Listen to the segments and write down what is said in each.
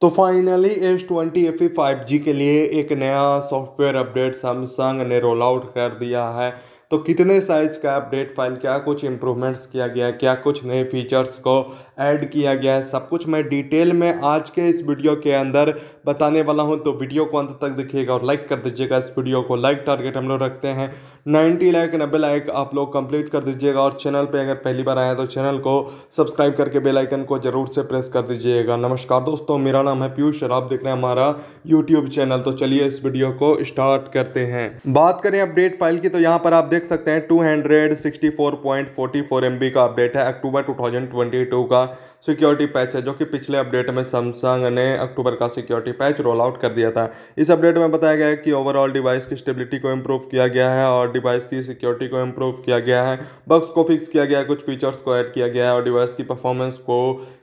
तो finally S twenty F five G के लिए एक नया सॉफ्टवेयर अपडेट सैमसंग ने रोल आउट कर दिया है तो कितने साइज़ का अपडेट फाइल क्या कुछ इम्प्रूवमेंट्स किया गया है क्या कुछ नए फीचर्स को ऐड किया गया है सब कुछ मैं डिटेल में आज के इस वीडियो के अंदर बताने वाला हूँ तो वीडियो को अंत तक देखिएगा और लाइक कर दीजिएगा इस वीडियो को लाइक टारगेट हम लोग रखते हैं नाइन्टी लाइक नब्बे लाइक आप लोग कंप्लीट कर दीजिएगा और चैनल पर अगर पहली बार आए तो चैनल को सब्सक्राइब करके बेलाइकन को ज़रूर से प्रेस कर दीजिएगा नमस्कार दोस्तों मेरा नाम है पीयूष और आप देख रहे हैं हमारा यूट्यूब चैनल तो चलिए इस वीडियो को स्टार्ट करते हैं बात करें अपडेट फाइल की तो यहाँ पर आप देख देख सकते हैं 264.44 MB का अपडेट है अक्टूबर 2022 का सिक्योरिटी पैच है जो कि पिछले अपडेट में सैमसंग ने अक्टूबर का सिक्योरिटी पैच रोल आउट कर दिया था इस अपडेट में बताया गया है कि ओवरऑल डिवाइस की स्टेबिलिटी को इम्प्रूव किया गया है और डिवाइस की सिक्योरिटी को इम्प्रूव किया गया है बक्स को फिक्स किया गया है कुछ फीचर्स को ऐड किया गया है और डिवाइस की परफॉर्मेंस को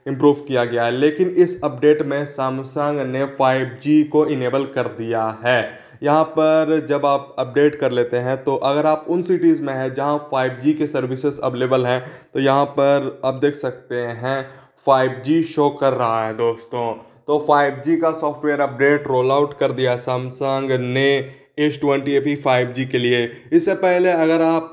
इम्प्रूव किया गया है लेकिन इस अपडेट में सैमसंग ने 5G को इनेबल कर दिया है यहाँ पर जब आप अपडेट कर लेते हैं तो अगर आप उन सिटीज़ में है जहाँ फाइव जी के सर्विसेज अवेलेबल हैं तो यहाँ पर आप देख सकते हैं फाइव जी शो कर रहा है दोस्तों तो फाइव जी का सॉफ्टवेयर अपडेट रोल आउट कर दिया सैमसंग ने S twenty F E five G के लिए इससे पहले अगर आप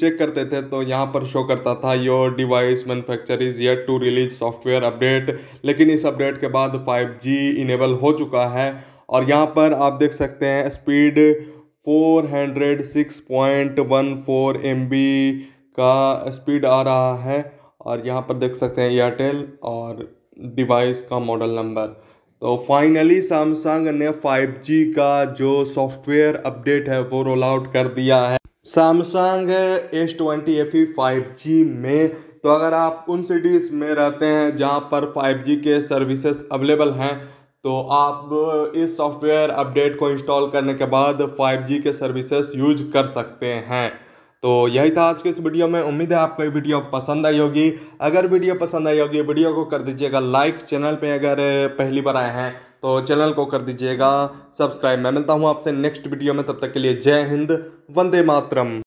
चेक करते थे तो यहाँ पर शो करता था your device manufacture is yet to release software update लेकिन इस अपडेट के बाद फाइव जी इनेबल हो चुका है और यहाँ पर आप देख सकते हैं speed four hundred six point one four M B का स्पीड आ रहा है और यहाँ पर देख सकते हैं एयरटेल और डिवाइस का मॉडल नंबर तो फाइनली सैमसंग ने 5G का जो सॉफ्टवेयर अपडेट है वो रोल आउट कर दिया है Samsung S twenty F E five G में तो अगर आप उन सिटीज़ में रहते हैं जहाँ पर 5G के सर्विसेज अवेलेबल हैं तो आप इस सॉफ्टवेयर अपडेट को इंस्टॉल करने के बाद 5G के सर्विसेज यूज कर सकते हैं तो यही था आज के इस वीडियो में उम्मीद है आपको ये वीडियो पसंद आई होगी अगर वीडियो पसंद आई होगी वीडियो को कर दीजिएगा लाइक चैनल पे अगर पहली बार आए हैं तो चैनल को कर दीजिएगा सब्सक्राइब मैं मिलता हूँ आपसे नेक्स्ट वीडियो में तब तक के लिए जय हिंद वंदे मातरम